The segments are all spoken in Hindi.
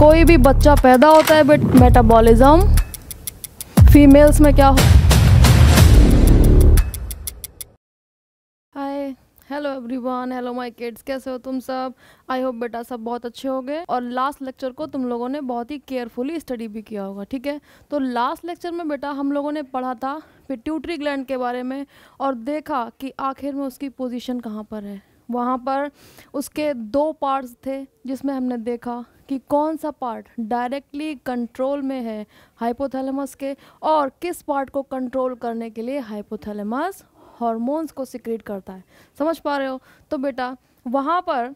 कोई भी बच्चा पैदा होता है बट मेटाबॉलिज्म फीमेल्स में क्या हो hello everyone hello my kids कैसे हो तुम सब आई होप बेटा सब बहुत अच्छे हो गए और लास्ट लेक्चर को तुम लोगों ने बहुत ही केयरफुली स्टडी भी किया होगा ठीक है तो लास्ट लेक्चर में बेटा हम लोगों ने पढ़ा था पिट्यूटरी ग्लैंड के बारे में और देखा कि आखिर में उसकी पोजीशन कहाँ पर है वहाँ पर उसके दो पार्ट्स थे जिसमें हमने देखा कि कौन सा पार्ट डायरेक्टली कंट्रोल में है हाइपोथैलेमस के और किस पार्ट को कंट्रोल करने के लिए हाइपोथैलेमस हॉर्मोन्स को सिक्रेट करता है समझ पा रहे हो तो बेटा वहाँ पर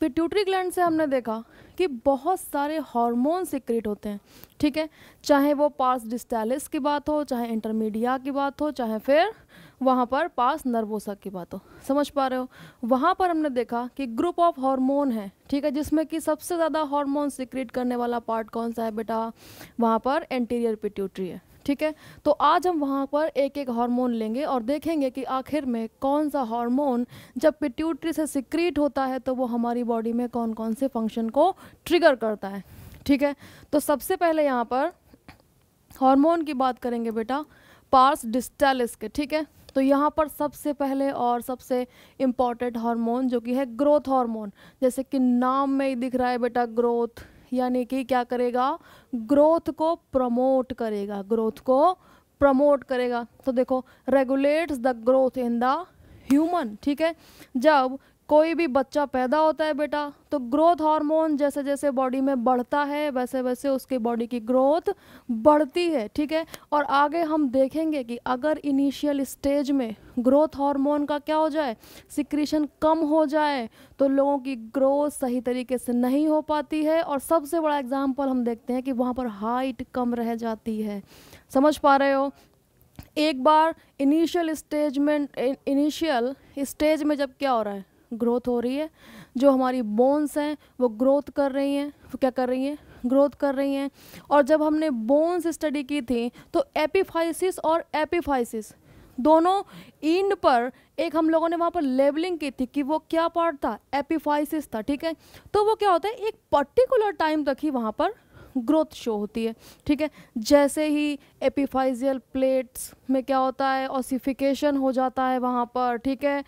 पिट्यूटरी ग्लैंड से हमने देखा कि बहुत सारे हार्मोन सिक्रेट होते हैं ठीक है चाहे वो पार्स डिस्टैलिस की बात हो चाहे इंटरमीडिया की बात हो चाहे फिर वहाँ पर पास नर्वोसा की बात हो समझ पा रहे हो वहाँ पर हमने देखा कि ग्रुप ऑफ हार्मोन है ठीक है जिसमें कि सबसे ज़्यादा हार्मोन सिक्रिएट करने वाला पार्ट कौन सा है बेटा वहाँ पर एंटीरियर पिट्यूटरी है ठीक है तो आज हम वहाँ पर एक एक हार्मोन लेंगे और देखेंगे कि आखिर में कौन सा हार्मोन जब पिट्यूटरी से सिक्रीट होता है तो वो हमारी बॉडी में कौन कौन से फंक्शन को ट्रिगर करता है ठीक है तो सबसे पहले यहाँ पर हार्मोन की बात करेंगे बेटा पार्स डिस्टेलिस के ठीक है तो यहाँ पर सबसे पहले और सबसे इम्पॉर्टेंट हार्मोन जो कि है ग्रोथ हार्मोन जैसे कि नाम में ही दिख रहा है बेटा ग्रोथ यानी कि क्या करेगा ग्रोथ को प्रमोट करेगा ग्रोथ को प्रमोट करेगा तो देखो regulates the growth in the human ठीक है जब कोई भी बच्चा पैदा होता है बेटा तो ग्रोथ हार्मोन जैसे जैसे बॉडी में बढ़ता है वैसे वैसे उसकी बॉडी की ग्रोथ बढ़ती है ठीक है और आगे हम देखेंगे कि अगर इनिशियल स्टेज में ग्रोथ हार्मोन का क्या हो जाए सिक्रीशन कम हो जाए तो लोगों की ग्रोथ सही तरीके से नहीं हो पाती है और सबसे बड़ा एग्जाम्पल हम देखते हैं कि वहाँ पर हाइट कम रह जाती है समझ पा रहे हो एक बार इनिशियल स्टेज में इनिशियल स्टेज में जब क्या हो रहा है ग्रोथ हो रही है जो हमारी बोन्स हैं वो ग्रोथ कर रही हैं वो क्या कर रही हैं ग्रोथ कर रही हैं और जब हमने बोन्स स्टडी की थी तो एपिफाइसिस और एपिफाइसिस दोनों इंड पर एक हम लोगों ने वहाँ पर लेबलिंग की थी कि वो क्या पार्ट था एपिफाइसिस था ठीक है तो वो क्या होता है एक पर्टिकुलर टाइम तक ही वहाँ पर ग्रोथ शो होती है ठीक है जैसे ही एपिफाइजियल प्लेट्स में क्या होता है ऑसिफिकेशन हो जाता है वहाँ पर ठीक है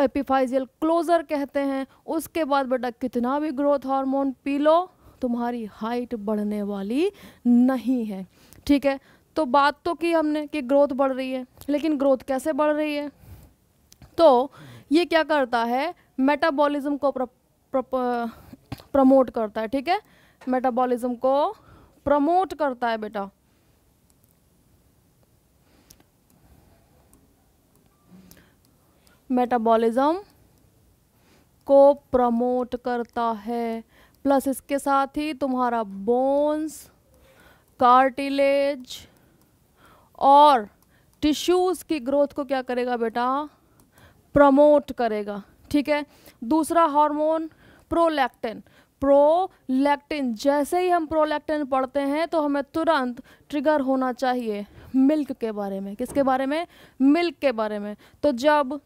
एपिफाइजियल क्लोजर कहते हैं उसके बाद बेटा कितना भी ग्रोथ हार्मोन पी लो तुम्हारी हाइट बढ़ने वाली नहीं है ठीक है तो बात तो की हमने कि ग्रोथ बढ़ रही है लेकिन ग्रोथ कैसे बढ़ रही है तो ये क्या करता है मेटाबॉलिज्म को प्र, प्र, प्र, प्रमोट करता है ठीक है मेटाबॉलिज्म को प्रमोट करता है बेटा मेटाबॉलिज्म को प्रमोट करता है प्लस इसके साथ ही तुम्हारा बोन्स कार्टिलेज और टिश्यूज़ की ग्रोथ को क्या करेगा बेटा प्रमोट करेगा ठीक है दूसरा हार्मोन प्रोलैक्टिन प्रोलैक्टिन जैसे ही हम प्रोलैक्टिन पढ़ते हैं तो हमें तुरंत ट्रिगर होना चाहिए मिल्क के बारे में किसके बारे में मिल्क के बारे में तो जब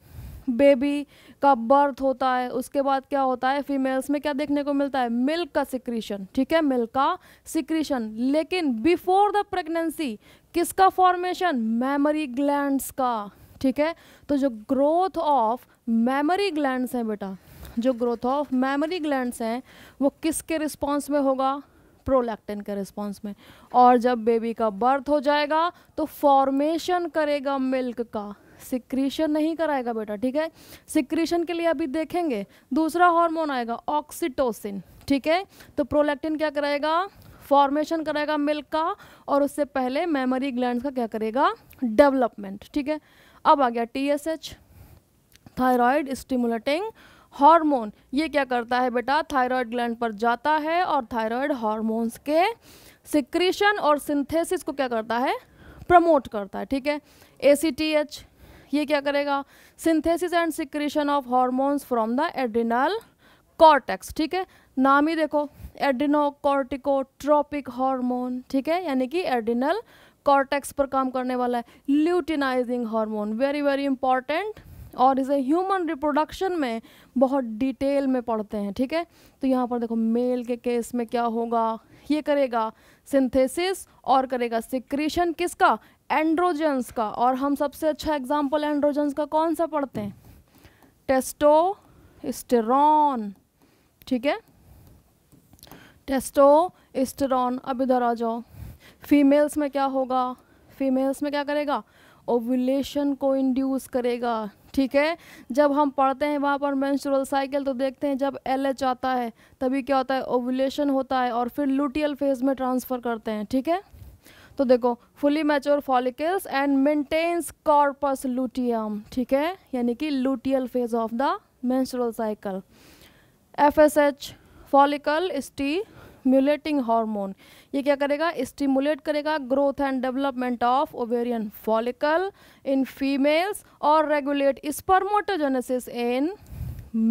बेबी का बर्थ होता है उसके बाद क्या होता है फीमेल्स में क्या देखने को मिलता है मिल्क का सिक्रीशन ठीक है मिल्क का सिक्रीशन लेकिन बिफोर द प्रेगनेंसी किसका फॉर्मेशन मेमोरी ग्लैंड्स का ठीक है तो जो ग्रोथ ऑफ मेमोरी ग्लैंड्स हैं बेटा जो ग्रोथ ऑफ मेमरी ग्लैंड्स हैं वो किसके रिस्पॉन्स में होगा प्रोलैक्टिन के रिस्पॉन्स में और जब बेबी का बर्थ हो जाएगा तो फॉर्मेशन करेगा मिल्क का सिक्रीशन नहीं कराएगा बेटा ठीक है सिक्रीशन के लिए अभी देखेंगे दूसरा हार्मोन आएगा ऑक्सीटोसिन ठीक है तो प्रोलैक्टिन क्या कराएगा फॉर्मेशन कराएगा मिल्क का और उससे पहले मेमोरी ग्लैंड का क्या करेगा डेवलपमेंट ठीक है अब आ गया T S H thyroid stimulating hormone ये क्या करता है बेटा थाइरॉयड ग्लैंड पर जाता है और थाइरॉयड हॉर्मोन्स के सिक्रीशन और सिंथेसिस को क्या करता है प्रमोट करता है ठीक है ए सी टी एच ये क्या करेगा synthesis and secretion of hormones from the adrenal cortex ठीक है नाम ही देखो एड्रिनो हार्मोन ठीक है यानी कि एड्रिनल कॉर्टेक्स पर काम करने वाला है luteinizing hormone very very important और इसे ह्यूमन रिप्रोडक्शन में बहुत डिटेल में पढ़ते हैं ठीक है तो यहाँ पर देखो मेल के केस में क्या होगा ये करेगा सिंथेसिस और करेगा सिक्रीशन किसका एंड्रोजेंस का और हम सबसे अच्छा एग्जाम्पल एंड्रोजेंस का कौन सा पढ़ते हैं टेस्टो स्टेरॉन ठीक है टेस्टो स्टेरॉन अब इधर आ जाओ फीमेल्स में क्या होगा फीमेल्स में क्या करेगा ओव्यूलेशन को इंड्यूस करेगा ठीक है जब हम पढ़ते हैं वहाँ पर मेंस्ट्रुअल साइकिल तो देखते हैं जब एल आता है तभी क्या होता है ओव्यूलेशन होता है और फिर लुटियल फेज में ट्रांसफ़र करते हैं ठीक है तो देखो fully mature follicles and maintains corpus luteum ठीक है यानी कि luteal phase of the menstrual cycle FSH follicle stimulating hormone ये क्या करेगा स्टिमुलेट करेगा growth and development of ovarian follicle in females और रेगुलेट स्पर्मोटोजेनेसिस इन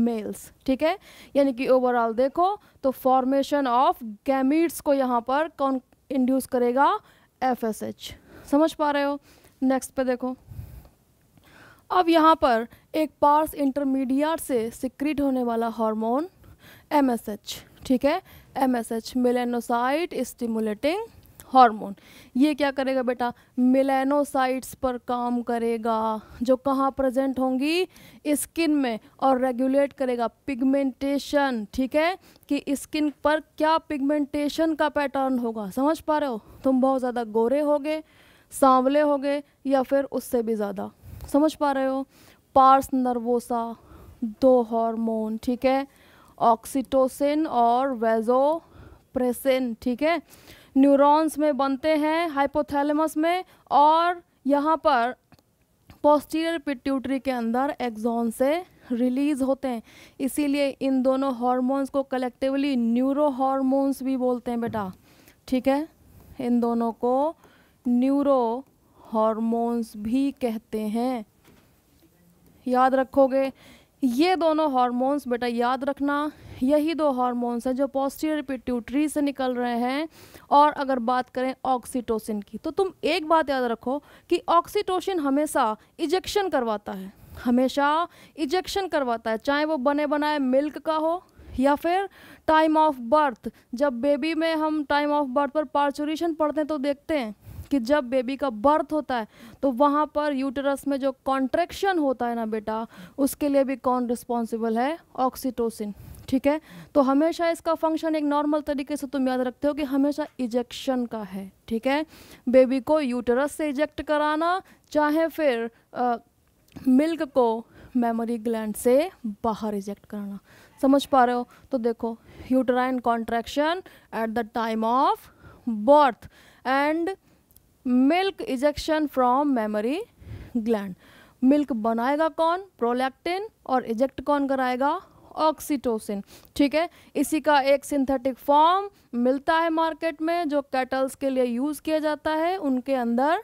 मेल्स ठीक है यानी कि ओवरऑल देखो तो फॉर्मेशन ऑफ गैमिट्स को यहाँ पर कौन इंड्यूस करेगा एफ एस एच समझ पा रहे हो नेक्स्ट पे देखो अब यहाँ पर एक पार्स इंटरमीडिएट से सिक्रिट होने वाला हार्मोन एम एस एच ठीक है M S H melanocyte stimulating hormone ये क्या करेगा बेटा मिलेनोसाइट्स पर काम करेगा जो कहाँ प्रेजेंट होंगी स्किन में और रेगुलेट करेगा पिगमेंटेशन ठीक है कि स्किन पर क्या पिगमेंटेशन का पैटर्न होगा समझ पा रहे हो तुम बहुत ज़्यादा गोरे होगे सांवले होगे या फिर उससे भी ज़्यादा समझ पा रहे हो पार्स नर्वोसा दो हार्मोन ठीक है ऑक्सीटोसिन और वेजोप्रेसिन ठीक है न्यूरॉन्स में बनते हैं हाइपोथैलेमस में और यहाँ पर पोस्टीरियर पिट्यूटरी के अंदर एक्सॉन से रिलीज होते हैं इसीलिए इन दोनों हार्मोन्स को कलेक्टिवली न्यूरो हार्मोन्स भी बोलते हैं बेटा ठीक है इन दोनों को न्यूरो हार्मोन्स भी कहते हैं याद रखोगे ये दोनों हार्मोन्स बेटा याद रखना यही दो हार्मोन्स हैं जो पॉस्टीरियर पिट्यूटरी से निकल रहे हैं और अगर बात करें ऑक्सीटोसिन की तो तुम एक बात याद रखो कि ऑक्सीटोसिन हमेशा इजेक्शन करवाता है हमेशा इजेक्शन करवाता है चाहे वो बने बनाए मिल्क का हो या फिर टाइम ऑफ बर्थ जब बेबी में हम टाइम ऑफ बर्थ पर पार्चुरेशन पढ़ते हैं तो देखते हैं कि जब बेबी का बर्थ होता है तो वहाँ पर यूटरस में जो कॉन्ट्रेक्शन होता है ना बेटा उसके लिए भी कौन रिस्पॉन्सिबल है ऑक्सीटोसिन ठीक है तो हमेशा इसका फंक्शन एक नॉर्मल तरीके से तुम याद रखते हो कि हमेशा इजेक्शन का है ठीक है बेबी को यूटरस से इजेक्ट कराना चाहे फिर आ, मिल्क को मेमोरी ग्लैंड से बाहर इजेक्ट कराना समझ पा रहे हो तो देखो uterine contraction at the time of birth and milk ejection from mammary gland milk बनाएगा कौन प्रोलैक्टिन और इजेक्ट कौन कराएगा ऑक्सीटोसिन ठीक है इसी का एक सिंथेटिक फॉर्म मिलता है मार्केट में जो कैटल्स के लिए यूज़ किया जाता है उनके अंदर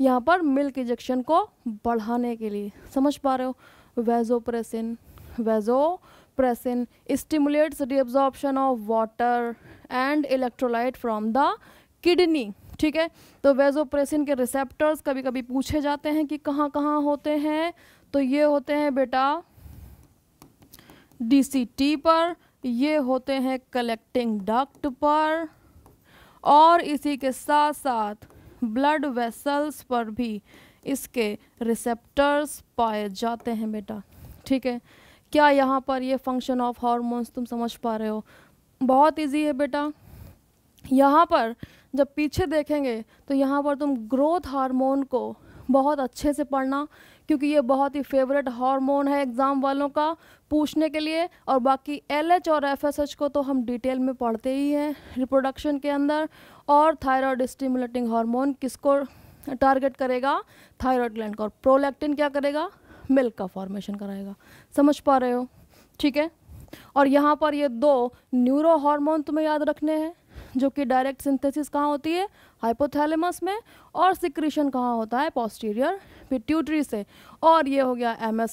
यहाँ पर मिल्क इजेक्शन को बढ़ाने के लिए समझ पा रहे हो vasopressin vasopressin stimulates reabsorption of water and electrolyte from the kidney ठीक है तो वेजोप्रेसिन के रिसेप्टर्स कभी कभी पूछे जाते हैं कि कहाँ कहाँ होते हैं तो ये होते हैं बेटा डीसीटी पर ये होते हैं कलेक्टिंग डक्ट पर और इसी के साथ साथ ब्लड वेसल्स पर भी इसके रिसेप्टर्स पाए जाते हैं बेटा ठीक है क्या यहाँ पर ये फंक्शन ऑफ हार्मोन्स तुम समझ पा रहे हो बहुत इजी है बेटा यहाँ पर जब पीछे देखेंगे तो यहाँ पर तुम ग्रोथ हार्मोन को बहुत अच्छे से पढ़ना क्योंकि ये बहुत ही फेवरेट हार्मोन है एग्ज़ाम वालों का पूछने के लिए और बाकी एल और एफ को तो हम डिटेल में पढ़ते ही हैं रिप्रोडक्शन के अंदर और थायराइड स्टिमुलेटिंग हार्मोन किसको टारगेट करेगा थायराइड ग्लैंड को और प्रोलैक्टिन क्या करेगा मिल्क का फॉर्मेशन कराएगा समझ पा रहे हो ठीक है और यहाँ पर ये दो न्यूरो हार्मोन तुम्हें याद रखने हैं जो कि डायरेक्ट सिंथेसिस कहाँ होती है हाइपोथैलेमस में और सिक्रीशन कहाँ होता है पोस्टीरियर पिट्यूटरी से और ये हो गया एम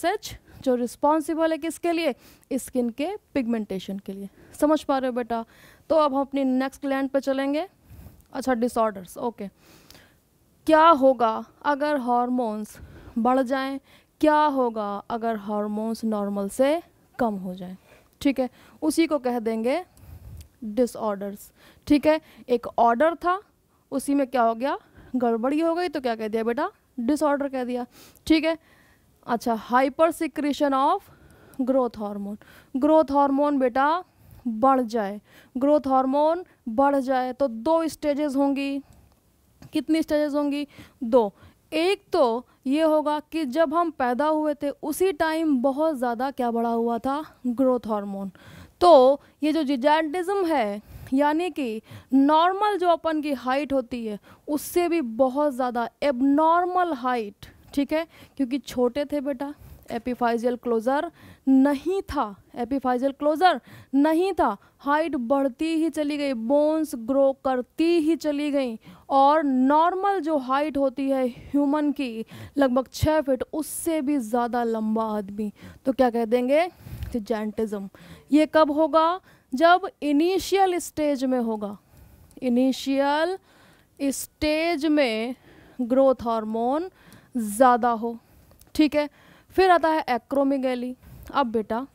जो रिस्पॉन्सिबल है किसके लिए स्किन के पिगमेंटेशन के लिए समझ पा रहे हो बेटा तो अब हम अपनी नेक्स्ट लैंड पे चलेंगे अच्छा डिसऑर्डर्स ओके क्या होगा अगर हॉर्मोन्स बढ़ जाएं क्या होगा अगर हॉर्मोन्स नॉर्मल से कम हो जाएं ठीक है उसी को कह देंगे डिसऑर्डर्स ठीक है एक ऑर्डर था उसी में क्या हो गया गड़बड़ी हो गई तो क्या कह दिया बेटा डिसऑर्डर कह दिया ठीक है अच्छा hyper secretion of growth hormone growth hormone बेटा बढ़ जाए ग्रोथ हार्मोन बढ़ जाए तो दो स्टेजेस होंगी कितनी स्टेजेस होंगी दो एक तो ये होगा कि जब हम पैदा हुए थे उसी टाइम बहुत ज़्यादा क्या बढ़ा हुआ था ग्रोथ हार्मोन तो ये जो जिजेंटिज्म है यानी कि नॉर्मल जो अपन की हाइट होती है उससे भी बहुत ज़्यादा एबनॉर्मल हाइट ठीक है क्योंकि छोटे थे बेटा एपिफाइजियल क्लोज़र नहीं था एपिफाइजियल क्लोज़र नहीं था हाइट बढ़ती ही चली गई बोन्स ग्रो करती ही चली गई और नॉर्मल जो हाइट होती है ह्यूमन की लगभग छः फिट उससे भी ज़्यादा लंबा आदमी तो क्या कह देंगे जेंटिज्म ये कब होगा जब इनिशियल स्टेज में होगा इनिशियल स्टेज में ग्रोथ हार्मोन ज़्यादा हो ठीक है फिर आता है एक्रोमिगेली अब बेटा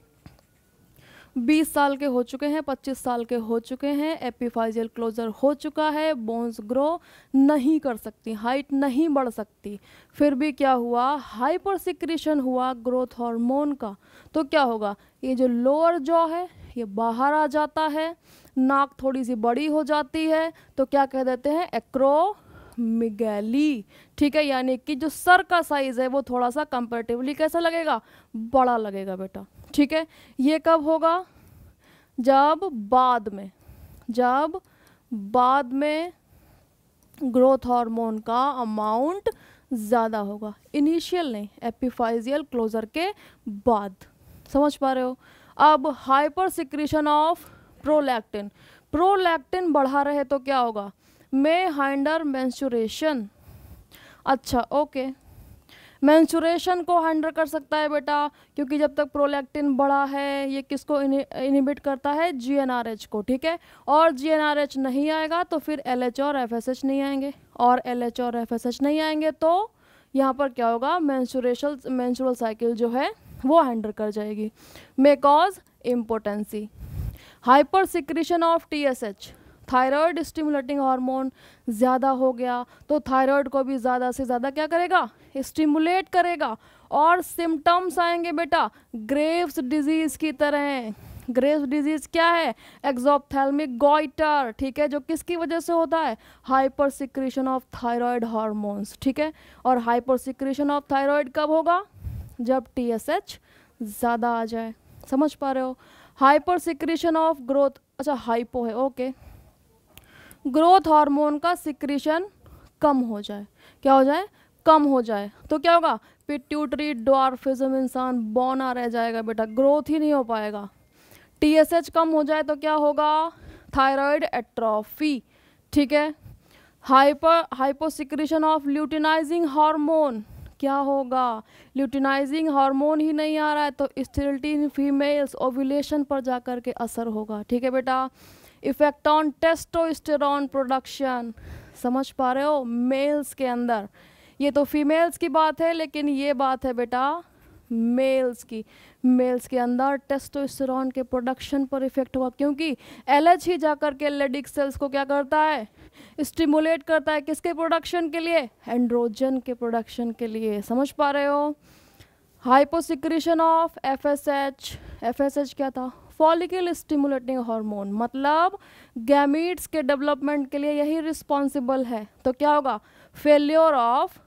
20 साल के हो चुके हैं 25 साल के हो चुके हैं एपिफाइजियल क्लोजर हो चुका है बोन्स ग्रो नहीं कर सकती हाइट नहीं बढ़ सकती फिर भी क्या हुआ हाइपर हुआ ग्रोथ हार्मोन का तो क्या होगा ये जो लोअर जॉ है ये बाहर आ जाता है नाक थोड़ी सी बड़ी हो जाती है तो क्या कह देते हैं एक्रो मिगैली ठीक है यानी कि जो सर का साइज है वो थोड़ा सा कंपेरेटिवली कैसा लगेगा बड़ा लगेगा बेटा ठीक है ये कब होगा जब बाद में जब बाद में ग्रोथ हार्मोन का अमाउंट ज़्यादा होगा इनिशियल नहीं एपिफाइजियल क्लोजर के बाद समझ पा रहे हो अब hyper secretion of prolactin prolactin बढ़ा रहे तो क्या होगा मे हाइंडर मैंसुरेशन अच्छा ओके मैंसुरेशन को हैंडल कर सकता है बेटा क्योंकि जब तक प्रोलैक्टिन बढ़ा है ये किसको इनिबिट करता है जीएनआरएच को ठीक है और जीएनआरएच नहीं आएगा तो फिर एलएच और एफएसएच नहीं आएंगे और एलएच और एफएसएच नहीं आएंगे तो यहाँ पर क्या होगा मैंसुरेशल मैंसुरल साइकिल जो है वो हैंडल कर जाएगी may cause impotency hyper secretion of T S H thyroid stimulating hormone ज़्यादा हो गया तो थायरॉयड को भी ज़्यादा से ज़्यादा क्या करेगा स्टिमुलेट करेगा और सिम्टम्स आएंगे बेटा ग्रेव्स डिजीज़ की तरह ग्रेव्स डिजीज़ क्या है एक्जोपथेलमिक गोइटर ठीक है जो किसकी वजह से होता है hyper secretion of thyroid hormones ठीक है और हाइपर सिक्रीशन ऑफ थायरॉयड कब होगा जब टी एस एच ज़्यादा आ जाए समझ पा रहे हो हाइपर सिक्रीशन ऑफ ग्रोथ अच्छा हाइपो है ओके ग्रोथ हार्मोन का सिक्रीशन कम हो जाए क्या हो जाए कम हो जाए तो क्या होगा पिट्यूटरी डॉर्फिजम इंसान बौना रह जाएगा बेटा ग्रोथ ही नहीं हो पाएगा टीएसएच कम हो जाए तो क्या होगा थायराइड एट्रॉफी ठीक है hyper hyposecretion of luteinizing hormone क्या होगा ल्यूटिनाइजिंग हार्मोन ही नहीं आ रहा है तो स्टेरिलिटी इन फीमेल्स ओव्यूलेशन पर जा कर के असर होगा ठीक है बेटा इफेक्ट ऑन टेस्टोस्टेरॉन प्रोडक्शन समझ पा रहे हो मेल्स के अंदर ये तो फीमेल्स की बात है लेकिन ये बात है बेटा मेल्स की मेल्स के अंदर टेस्टोस्टेरॉन के प्रोडक्शन पर इफेक्ट होगा क्योंकि एलर्ज ही जाकर के लेडिक सेल्स को क्या करता है स्टिमुलेट करता है किसके प्रोडक्शन के लिए एंड्रोजन के प्रोडक्शन के लिए समझ पा रहे हो hyposecretion of F S H F S H क्या था फॉलिकल स्टिमुलेटिंग हार्मोन मतलब गैमिट्स के डेवलपमेंट के लिए यही रिस्पॉन्सिबल है तो क्या होगा फेल्योर ऑफ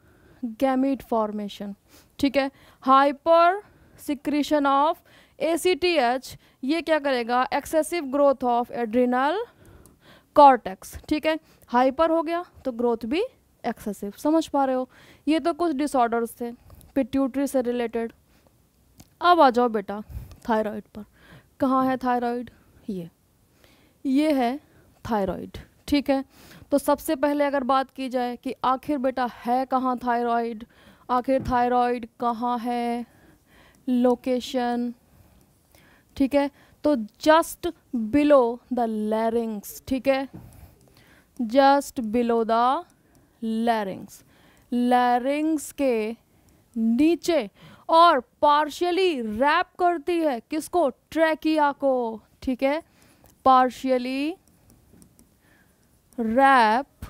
गैमिट फॉर्मेशन ठीक है hyper secretion of A C T H ये क्या करेगा excessive growth of adrenal cortex ठीक है हाइपर हो गया तो ग्रोथ भी एक्सेसिव समझ पा रहे हो ये तो कुछ डिसऑर्डर्स थे पिट्यूटरी से रिलेटेड अब आ जाओ बेटा थायराइड पर कहाँ है थायराइड ये ये है थायराइड ठीक है तो सबसे पहले अगर बात की जाए कि आखिर बेटा है कहाँ थायराइड आखिर थायराइड कहाँ है लोकेशन ठीक है तो जस्ट बिलो द लैरिंग्स ठीक है just below the larynx larynx के नीचे और पार्शियली रैप करती है किसको ट्रैकिया को ठीक है पार्शियली रैप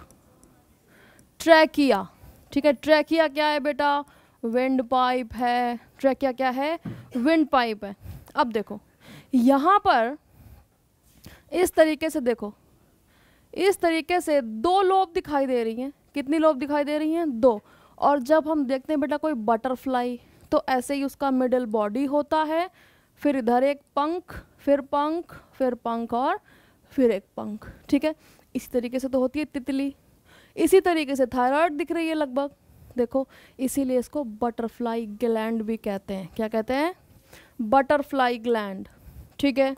ट्रैकिया ठीक है ट्रैकिया क्या है बेटा विंड पाइप है ट्रैकिया क्या है विंड पाइप है अब देखो यहाँ पर इस तरीके से देखो इस तरीके से दो लोब दिखाई दे रही हैं कितनी लोब दिखाई दे रही हैं दो और जब हम देखते हैं बेटा कोई बटरफ्लाई तो ऐसे ही उसका मिडल बॉडी होता है फिर इधर एक पंख फिर पंख फिर पंख और फिर एक पंख ठीक है इसी तरीके से तो होती है तितली इसी तरीके से थायराइड दिख रही है लगभग देखो इसीलिए इसको बटरफ्लाई ग्लैंड भी कहते हैं क्या कहते हैं बटरफ्लाई ग्लैंड ठीक है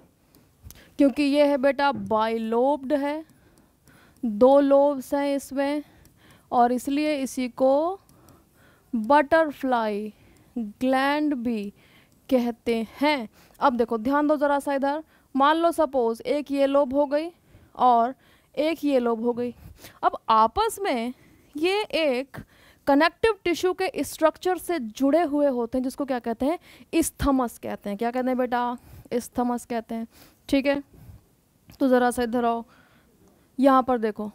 क्योंकि ये है बेटा बाइलोब्ड है दो लोब्स हैं इसमें और इसलिए इसी को बटरफ्लाई ग्लैंड भी कहते हैं अब देखो ध्यान दो ज़रा सा इधर मान लो सपोज एक ये लोब हो गई और एक ये लोब हो गई अब आपस में ये एक कनेक्टिव टिश्यू के स्ट्रक्चर से जुड़े हुए होते हैं जिसको क्या कहते हैं इस्थमस कहते हैं क्या कहते हैं बेटा इस्थमस कहते हैं ठीक है तो ज़रा सा इधर आओ यहाँ पर देखो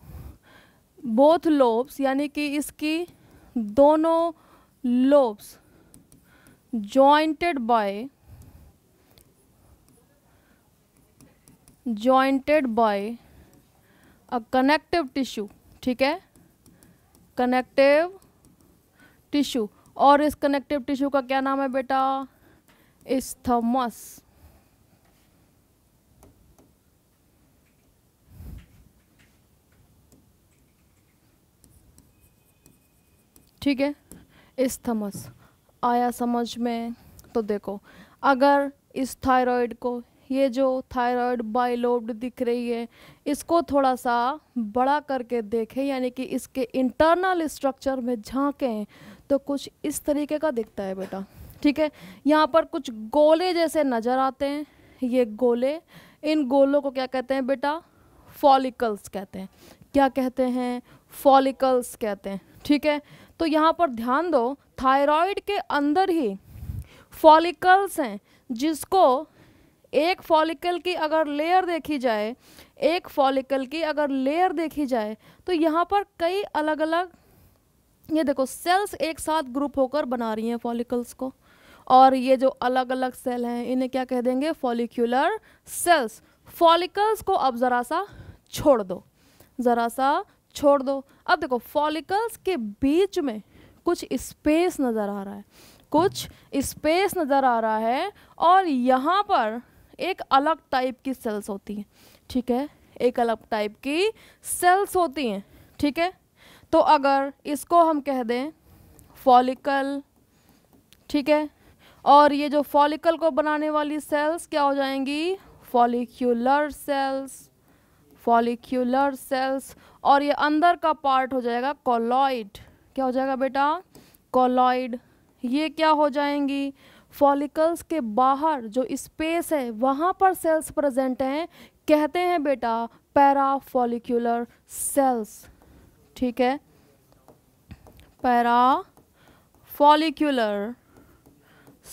बोथ लोब्स यानी कि इसकी दोनों lobes jointed by jointed by a connective tissue ठीक है कनेक्टिव टिश्यू और इस कनेक्टिव टिश्यू का क्या नाम है बेटा इस्थमस ठीक है थमस आया समझ में तो देखो अगर इस थायराइड को ये जो थायराइड बाइलोब्ड दिख रही है इसको थोड़ा सा बड़ा करके देखें यानी कि इसके इंटरनल स्ट्रक्चर में झांकें तो कुछ इस तरीके का दिखता है बेटा ठीक है यहाँ पर कुछ गोले जैसे नज़र आते हैं ये गोले इन गोलों को क्या कहते हैं बेटा फॉलिकल्स कहते हैं क्या कहते हैं फॉलिकल्स कहते हैं ठीक है तो यहाँ पर ध्यान दो थायराइड के अंदर ही फॉलिकल्स हैं जिसको एक फॉलिकल की अगर लेयर देखी जाए एक फॉलिकल की अगर लेयर देखी जाए तो यहाँ पर कई अलग अलग ये देखो सेल्स एक साथ ग्रुप होकर बना रही हैं फॉलिकल्स को और ये जो अलग अलग सेल हैं इन्हें क्या कह देंगे फॉलिक्यूलर सेल्स फॉलिकल्स को अब ज़रा सा छोड़ दो ज़रा सा छोड़ दो अब देखो फॉलिकल्स के बीच में कुछ स्पेस नज़र आ रहा है कुछ स्पेस नज़र आ रहा है और यहाँ पर एक अलग टाइप की सेल्स होती हैं ठीक है एक अलग टाइप की सेल्स होती हैं ठीक है तो अगर इसको हम कह दें फॉलिकल ठीक है और ये जो फॉलिकल को बनाने वाली सेल्स क्या हो जाएंगी फॉलिक्यूलर सेल्स फॉलिक्यूलर सेल्स और ये अंदर का पार्ट हो जाएगा कॉलॉइड क्या हो जाएगा बेटा कॉलॉइड ये क्या हो जाएंगी फॉलिकल्स के बाहर जो स्पेस है वहाँ पर सेल्स प्रेजेंट हैं कहते हैं बेटा पैराफॉलिकुलर सेल्स ठीक है पैरा फॉलिकुलर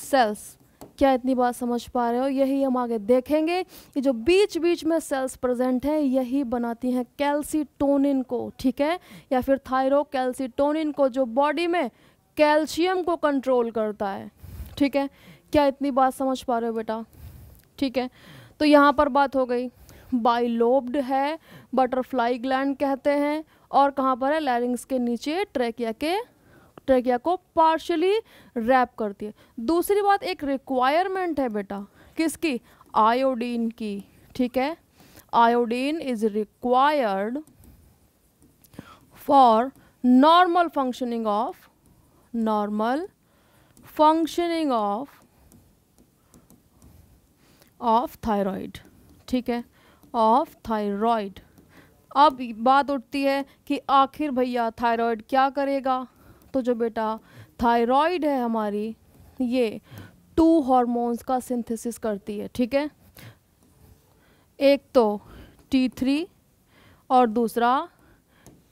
सेल्स क्या इतनी बात समझ पा रहे हो यही हम आगे देखेंगे ये जो बीच बीच में सेल्स प्रेजेंट हैं यही बनाती हैं कैल्सीटोनिन को ठीक है या फिर थायरो कैल्सीटोनिन को जो बॉडी में कैल्शियम को कंट्रोल करता है ठीक है क्या इतनी बात समझ पा रहे हो बेटा ठीक है तो यहाँ पर बात हो गई बाइलोब्ड है बटरफ्लाई ग्लैंड कहते हैं और कहाँ पर है लैरिंग्स के नीचे ट्रैकिया के ट्रेकिया को पार्शली रैप करती है दूसरी बात एक रिक्वायरमेंट है बेटा किसकी आयोडीन की ठीक है iodine is required for normal functioning of normal functioning of of thyroid ठीक है ऑफ थायराइड अब बात उठती है कि आखिर भैया थायराइड क्या करेगा तो जो बेटा थायराइड है हमारी ये टू हॉर्मोन्स का सिंथेसिस करती है ठीक है एक तो टी थ्री और दूसरा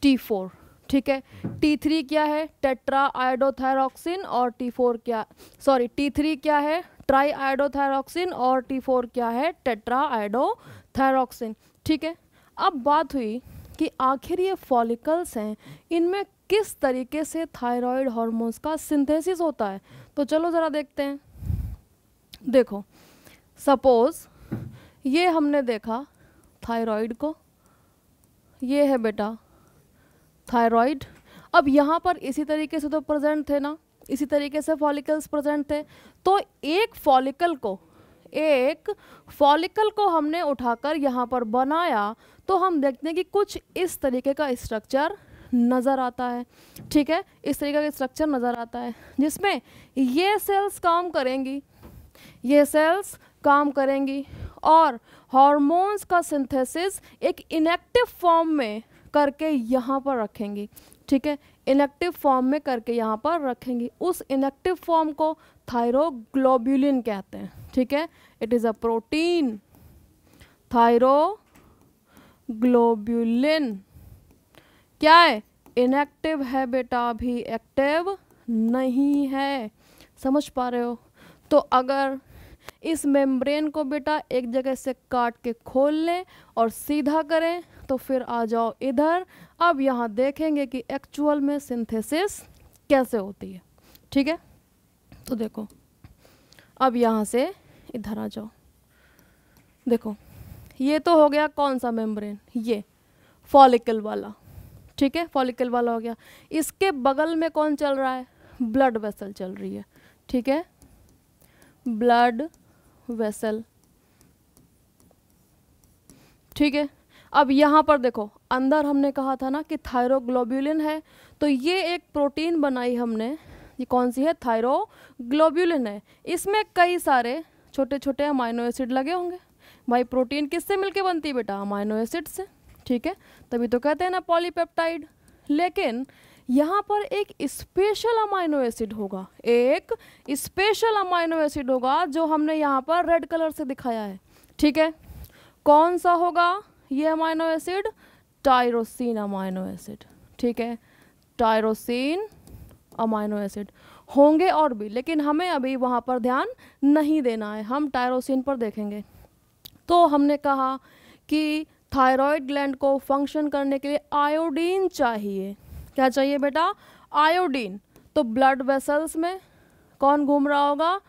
टी फोर ठीक है टी थ्री क्या है टेट्रा आयडोथायरॉक्सिन और टी फोर क्या सॉरी टी थ्री क्या है ट्राई आयडोथायरॉक्सिन और टी फोर क्या है टेट्रा आयडोथायरॉक्सिन ठीक है अब बात हुई कि आखिर ये फॉलिकल्स हैं इनमें किस तरीके से थायराइड हार्मोन्स का सिंथेसिस होता है तो चलो ज़रा देखते हैं देखो सपोज़ ये हमने देखा थायराइड को ये है बेटा थायराइड अब यहाँ पर इसी तरीके से तो प्रेजेंट थे ना इसी तरीके से फॉलिकल्स प्रेजेंट थे तो एक फॉलिकल को एक फॉलिकल को हमने उठाकर यहाँ पर बनाया तो हम देखते हैं कि कुछ इस तरीके का स्ट्रक्चर नज़र आता है ठीक है इस तरीके का स्ट्रक्चर नज़र आता है जिसमें ये सेल्स काम करेंगी ये सेल्स काम करेंगी और हॉर्मोन्स का सिंथेसिस एक इनेक्टिव फॉर्म में करके यहाँ पर रखेंगी ठीक है इनेक्टिव फॉर्म में करके यहाँ पर रखेंगी उस इनेक्टिव फॉर्म को थायरोग्लोब्यूलिन कहते हैं ठीक है it is a protein thyro क्या है इनएक्टिव है बेटा अभी एक्टिव नहीं है समझ पा रहे हो तो अगर इस मेम्ब्रेन को बेटा एक जगह से काट के खोल लें और सीधा करें तो फिर आ जाओ इधर अब यहाँ देखेंगे कि एक्चुअल में सिंथेसिस कैसे होती है ठीक है तो देखो अब यहाँ से इधर आ जाओ देखो ये तो हो गया कौन सा मेम्ब्रेन ये फॉलिकल वाला ठीक है फॉलिकल वाला हो गया इसके बगल में कौन चल रहा है ब्लड वेसल चल रही है ठीक है ब्लड वेसल ठीक है अब यहाँ पर देखो अंदर हमने कहा था ना कि थायरोग्लोब्यूलिन है तो ये एक प्रोटीन बनाई हमने ये कौन सी है थायरोग्लोब्यूलिन है इसमें कई सारे छोटे छोटे अमाइनो एसिड लगे होंगे भाई प्रोटीन किससे मिलके बनती है बेटा अमाइनो एसिड से ठीक है तभी तो कहते हैं ना पॉलीपेप्टाइड लेकिन यहाँ पर एक स्पेशल अमाइनो एसिड होगा एक स्पेशल अमाइनो एसिड होगा जो हमने यहाँ पर रेड कलर से दिखाया है ठीक है कौन सा होगा ये amino acid tyrosine amino acid ठीक है टायरोसिन अमाइनो एसिड होंगे और भी लेकिन हमें अभी वहाँ पर ध्यान नहीं देना है हम टायरोसिन पर देखेंगे तो हमने कहा कि थायराइड ग्लैंड को फंक्शन करने के लिए आयोडीन चाहिए क्या चाहिए बेटा आयोडीन तो ब्लड वेसल्स में कौन घूम रहा होगा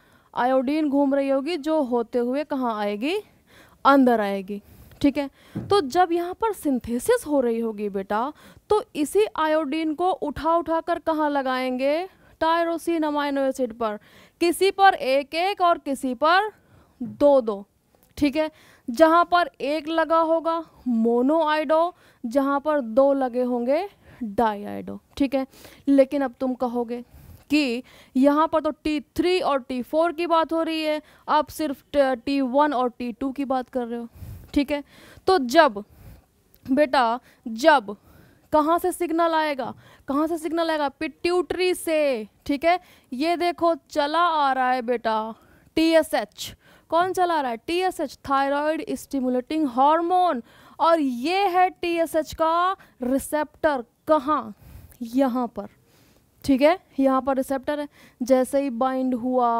आयोडीन घूम रही होगी जो होते हुए कहाँ आएगी अंदर आएगी ठीक है तो जब यहाँ पर सिंथेसिस हो रही होगी बेटा तो इसी आयोडीन को उठा उठा कर कहाँ लगाएंगे टायरोसिन अमाइनो एसिड पर किसी पर एक एक और किसी पर दो दो ठीक है जहाँ पर एक लगा होगा मोनोआइडो जहाँ पर दो लगे होंगे आइडो ठीक है लेकिन अब तुम कहोगे कि यहाँ पर तो T3 और T4 की बात हो रही है आप सिर्फ T1 और T2 की बात कर रहे हो ठीक है तो जब बेटा जब कहाँ से सिग्नल आएगा कहाँ से सिग्नल आएगा पिट्यूटरी से ठीक है ये देखो चला आ रहा है बेटा टी एस एच कौन चला रहा है T S H thyroid stimulating hormone और ये है टी एस एच का रिसेप्टर कहाँ यहाँ पर ठीक है यहाँ पर रिसेप्टर है जैसे ही बाइंड हुआ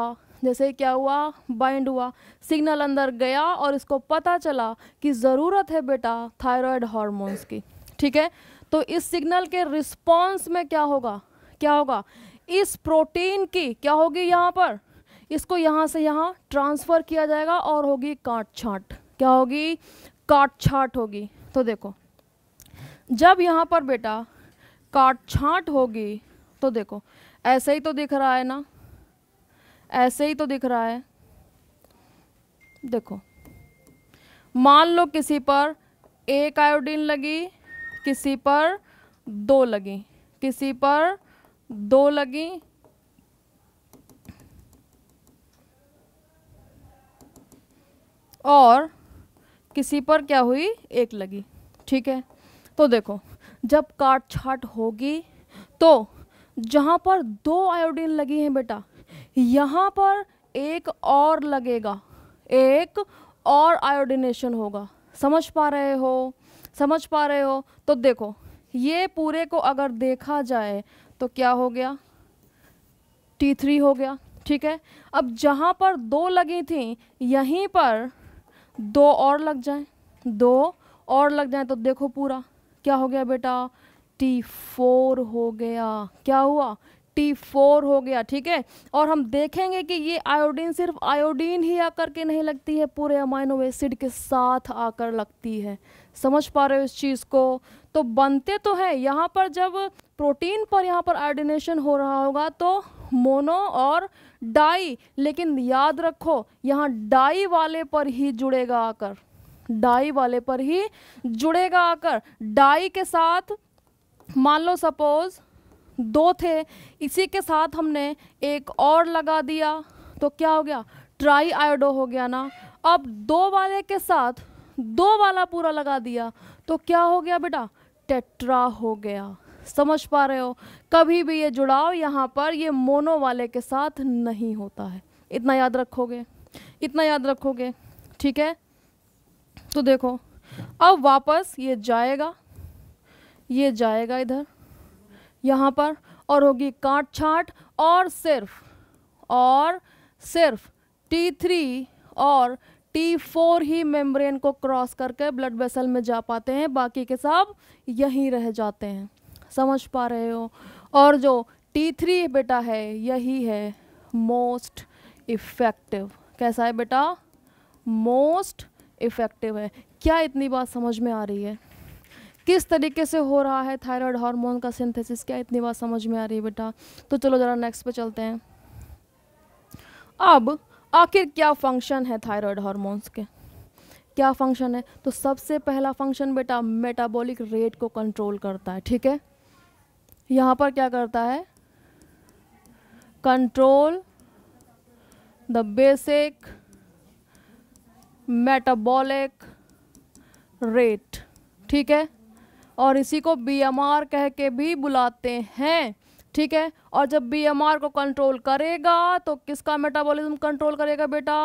जैसे ही क्या हुआ बाइंड हुआ सिग्नल अंदर गया और इसको पता चला कि ज़रूरत है बेटा थायराइड हार्मोन्स की ठीक है तो इस सिग्नल के रिस्पॉन्स में क्या होगा क्या होगा इस प्रोटीन की क्या होगी यहाँ पर इसको यहाँ से यहाँ ट्रांसफ़र किया जाएगा और होगी काट छाट क्या होगी काट छाट होगी तो देखो जब यहाँ पर बेटा काट छाट होगी तो देखो ऐसे ही तो दिख रहा है ना ऐसे ही तो दिख रहा है देखो मान लो किसी पर एक आयोडीन लगी किसी पर दो लगी किसी पर दो लगी और किसी पर क्या हुई एक लगी ठीक है तो देखो जब काट छाट होगी तो जहाँ पर दो आयोडीन लगी हैं बेटा यहाँ पर एक और लगेगा एक और आयोडिनेशन होगा समझ पा रहे हो समझ पा रहे हो तो देखो ये पूरे को अगर देखा जाए तो क्या हो गया टी थ्री हो गया ठीक है अब जहाँ पर दो लगी थी यहीं पर दो और लग जाए दो और लग जाए तो देखो पूरा क्या हो गया बेटा टी फोर हो गया क्या हुआ टी फोर हो गया ठीक है और हम देखेंगे कि ये आयोडीन सिर्फ आयोडीन ही आकर के नहीं लगती है पूरे अमाइनो एसिड के साथ आकर लगती है समझ पा रहे हो इस चीज़ को तो बनते तो है यहाँ पर जब प्रोटीन पर यहाँ पर आयोडिनेशन हो रहा होगा तो मोनो और डाई लेकिन याद रखो यहाँ डाई वाले पर ही जुड़ेगा आकर डाई वाले पर ही जुड़ेगा आकर डाई के साथ मान लो सपोज दो थे इसी के साथ हमने एक और लगा दिया तो क्या हो गया ट्राई आयोडो हो गया ना अब दो वाले के साथ दो वाला पूरा लगा दिया तो क्या हो गया बेटा टेट्रा हो गया समझ पा रहे हो कभी भी ये जुड़ाव यहाँ पर ये मोनो वाले के साथ नहीं होता है इतना याद रखोगे इतना याद रखोगे ठीक है तो देखो अब वापस ये जाएगा ये जाएगा इधर यहाँ पर और होगी काट छाट और सिर्फ और सिर्फ टी थ्री और टी फोर ही मेम्ब्रेन को क्रॉस करके ब्लड वेसल में जा पाते हैं बाकी के सब यहीं रह जाते हैं समझ पा रहे हो और जो टी थ्री बेटा है यही है मोस्ट इफ़ेक्टिव कैसा है बेटा मोस्ट इफ़ेक्टिव है क्या इतनी बात समझ में आ रही है किस तरीके से हो रहा है थायराइड हार्मोन का सिंथेसिस क्या इतनी बात समझ में आ रही है बेटा तो चलो ज़रा नेक्स्ट पे चलते हैं अब आखिर क्या फंक्शन है थायराइड हार्मोन्स के क्या फंक्शन है तो सबसे पहला फंक्शन बेटा मेटाबॉलिक रेट को कंट्रोल करता है ठीक है यहाँ पर क्या करता है control the basic metabolic rate ठीक है और इसी को बीएमआर कह के भी बुलाते हैं ठीक है और जब बीएमआर को कंट्रोल करेगा तो किसका मेटाबॉलिज्म कंट्रोल करेगा बेटा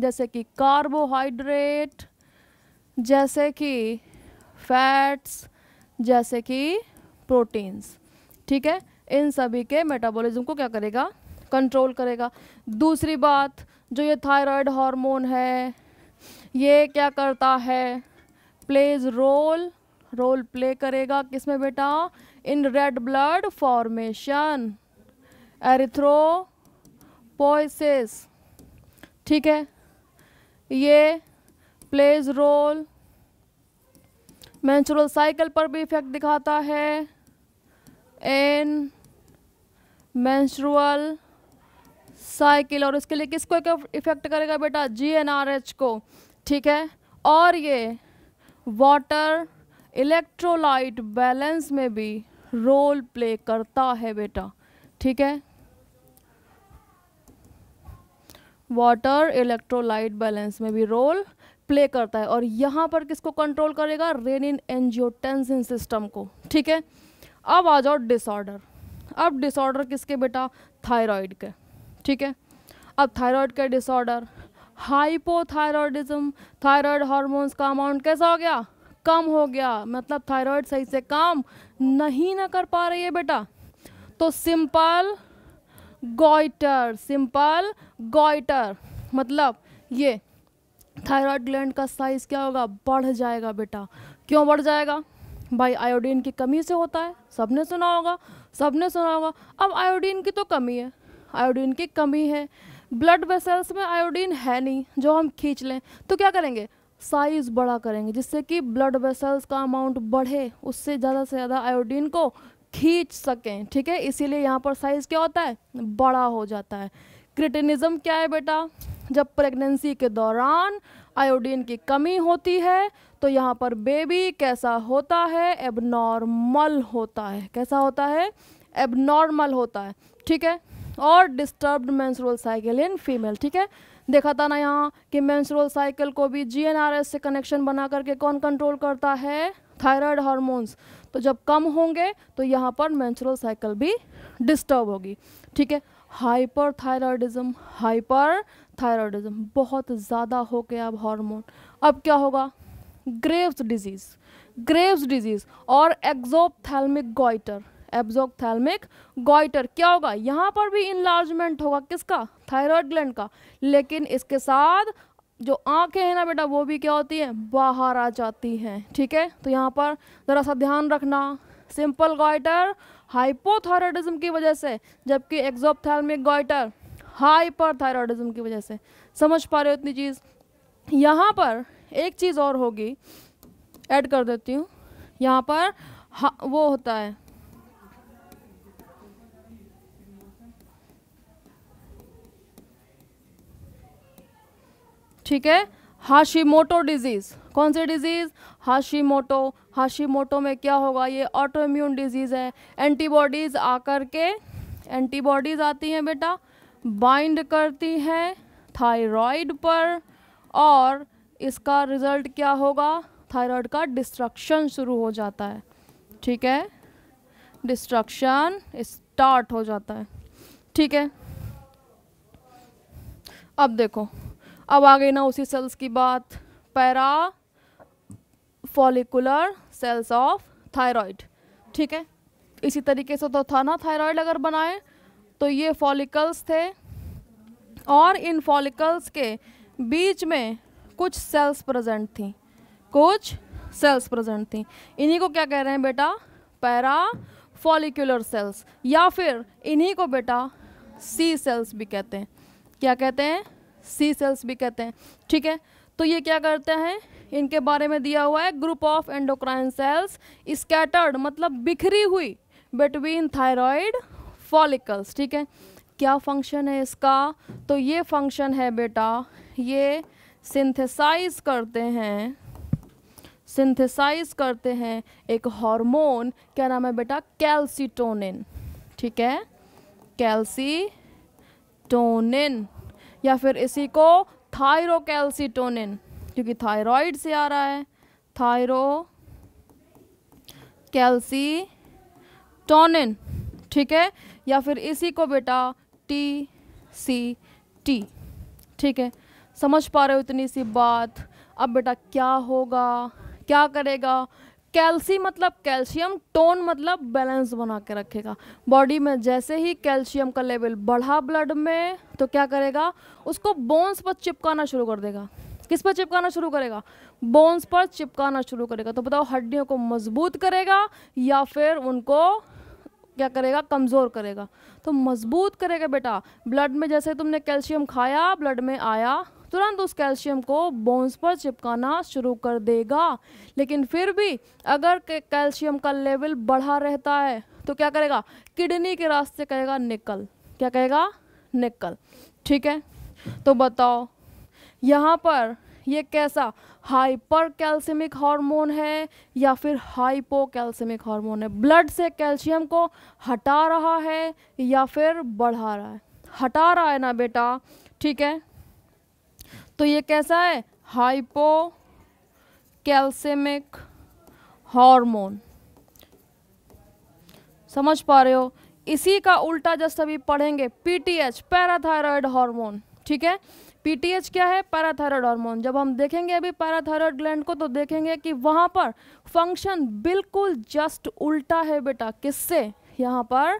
जैसे कि कार्बोहाइड्रेट जैसे कि फैट्स जैसे कि प्रोटीन्स ठीक है इन सभी के मेटाबॉलिज्म को क्या करेगा कंट्रोल करेगा दूसरी बात जो ये थायराइड हार्मोन है ये क्या करता है प्लेज रोल रोल प्ले करेगा किस में बेटा in red blood formation erythropoiesis ठीक है ये प्लेज रोल मैंचुरल साइकिल पर भी इफेक्ट दिखाता है एन मैंसुरल साइकिल और इसके लिए किसको इफेक्ट करेगा बेटा जी एन आर एच को ठीक है और ये वाटर इलेक्ट्रोलाइट बैलेंस में भी रोल प्ले करता है बेटा ठीक है वाटर इलेक्ट्रोलाइट बैलेंस में भी रोल प्ले करता है और यहाँ पर किसको कंट्रोल करेगा रेनिन एंजियोटेंसिन सिस्टम को ठीक है अब आ जाओ डिसऑर्डर अब डिसऑर्डर किसके बेटा थायराइड के ठीक है अब थायराइड का डिसऑर्डर हाइपोथायरॉयडिज्म थायराइड हार्मोन्स का अमाउंट कैसा हो गया कम हो गया मतलब थायराइड सही से काम नहीं ना कर पा रही है बेटा तो सिंपल गोइटर सिंपल गोइटर मतलब ये थायराइड ग्लैंड का साइज क्या होगा बढ़ जाएगा बेटा क्यों बढ़ जाएगा भाई आयोडीन की कमी से होता है सब ने सुना होगा सब ने सुना होगा अब आयोडीन की तो कमी है आयोडीन की कमी है ब्लड वेसल्स में आयोडीन है नहीं जो हम खींच लें तो क्या करेंगे साइज़ बड़ा करेंगे जिससे कि ब्लड वेसल्स का अमाउंट बढ़े उससे ज़्यादा से ज़्यादा आयोडीन को खींच सकें ठीक है इसीलिए यहाँ पर साइज़ क्या होता है बड़ा हो जाता है क्रिटिनिज्म क्या है बेटा जब प्रेगनेंसी के दौरान आयोडीन की कमी होती है तो यहाँ पर बेबी कैसा होता है एबनॉर्मल होता है कैसा होता है एबनॉर्मल होता है ठीक है और disturbed menstrual cycle in female ठीक है देखा था ना यहाँ कि मैंसुरल साइकिल को भी जीएनआरएस से कनेक्शन बना करके कौन कंट्रोल करता है थायराइड हार्मोन्स तो जब कम होंगे तो यहाँ पर मैंसुरल साइकिल भी डिस्टर्ब होगी ठीक है हाइपर थायराइडिज्म हाइपर थायराइडिज्म बहुत ज़्यादा हो गया अब हार्मोन अब क्या होगा ग्रेव्स डिजीज ग्रेव्स डिजीज और एक्जोपथैलमिक गोइटर एब्जोपथैलमिक गोइटर क्या होगा यहाँ पर भी इनलार्जमेंट होगा किसका थायराइड ग्लैंड का लेकिन इसके साथ जो आंखें हैं ना बेटा वो भी क्या होती हैं बाहर आ जाती हैं ठीक है तो यहाँ पर ज़रा सा ध्यान रखना सिंपल गोइटर हाइपोथायरॉयडिज्म की वजह से जबकि एक्जोपथैलमिक गॉइटर हाइपरथायरॉयडिज्म की वजह से समझ पा रहे हो इतनी चीज़ यहाँ पर एक चीज़ और होगी ऐड कर देती हूँ यहाँ पर वो होता है ठीक है हाशिमोटो डिजीज़ कौन सी डिजीज़ हाशिमोटो हाशिमोटो में क्या होगा ये ऑटो इम्यून डिजीज़ है एंटीबॉडीज़ आकर के एंटीबॉडीज़ आती हैं बेटा बाइंड करती हैं थायराइड पर और इसका रिज़ल्ट क्या होगा थायराइड का डिस्ट्रक्शन शुरू हो जाता है ठीक है डिस्ट्रक्शन स्टार्ट हो जाता है ठीक है अब देखो अब आ गई ना उसी सेल्स की बात parafollicular cells of thyroid ठीक है इसी तरीके से तो था ना थायराइड अगर बनाए तो ये फॉलिकल्स थे और इन फॉलिकल्स के बीच में कुछ सेल्स प्रेजेंट थी कुछ सेल्स प्रेजेंट थी इन्हीं को क्या कह रहे हैं बेटा पैरा फॉलिकुलर सेल्स या फिर इन्हीं को बेटा सी सेल्स भी कहते हैं क्या कहते हैं सी सेल्स भी कहते हैं ठीक है तो ये क्या करते हैं इनके बारे में दिया हुआ है group of endocrine cells scattered मतलब बिखरी हुई बिटवीन थायराइड फॉलिकल्स ठीक है क्या फंक्शन है इसका तो ये फंक्शन है बेटा ये सिंथेसाइज करते हैं सिंथेसाइज करते हैं एक हार्मोन क्या नाम है बेटा कैल्सीटोनिन ठीक है कैल्सीटोनिन या फिर इसी को थायरोकैल्सीटोनिन क्योंकि थायराइड से आ रहा है थायरो टोनिन ठीक है या फिर इसी को बेटा टी सी टी ठीक है समझ पा रहे हो इतनी सी बात अब बेटा क्या होगा क्या करेगा कैल्सी मतलब कैल्शियम टोन मतलब बैलेंस बना के रखेगा बॉडी में जैसे ही कैल्शियम का लेवल बढ़ा ब्लड में तो क्या करेगा उसको बोन्स पर चिपकाना शुरू कर देगा किस पर चिपकाना शुरू करेगा बोन्स पर चिपकाना शुरू करेगा तो बताओ हड्डियों को मजबूत करेगा या फिर उनको क्या करेगा कमज़ोर करेगा तो मजबूत करेगा बेटा ब्लड में जैसे तुमने कैल्शियम खाया ब्लड में आया तुरंत उस कैल्शियम को बोन्स पर चिपकाना शुरू कर देगा लेकिन फिर भी अगर कैल्शियम का लेवल बढ़ा रहता है तो क्या करेगा किडनी के रास्ते कहेगा निकल क्या कहेगा निकल ठीक है तो बताओ यहाँ पर ये कैसा हाइपर कैल्शियमिक हार्मोन है या फिर हाइपो कैल्शियमिक हार्मोन है ब्लड से कैल्शियम को हटा रहा है या फिर बढ़ा रहा है हटा रहा है ना बेटा ठीक है तो ये कैसा है हाइपो कैल्सेमिक हॉर्मोन समझ पा रहे हो इसी का उल्टा जस्ट अभी पढ़ेंगे पीटीएच पैराथायरॉयड हार्मोन ठीक है पीटीएच क्या है पैराथायरॉयड हार्मोन जब हम देखेंगे अभी पैराथायरॉयड ग्लैंड को तो देखेंगे कि वहां पर फंक्शन बिल्कुल जस्ट उल्टा है बेटा किससे यहाँ पर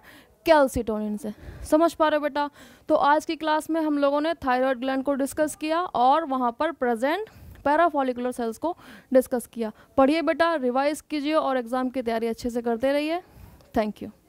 कैल्सिटोनिन से समझ पा रहे हो बेटा तो आज की क्लास में हम लोगों ने थायराइड ग्लैंड को डिस्कस किया और वहाँ पर प्रेजेंट पैराफॉलिकुलर सेल्स को डिस्कस किया पढ़िए बेटा रिवाइज कीजिए और एग्ज़ाम की तैयारी अच्छे से करते रहिए थैंक यू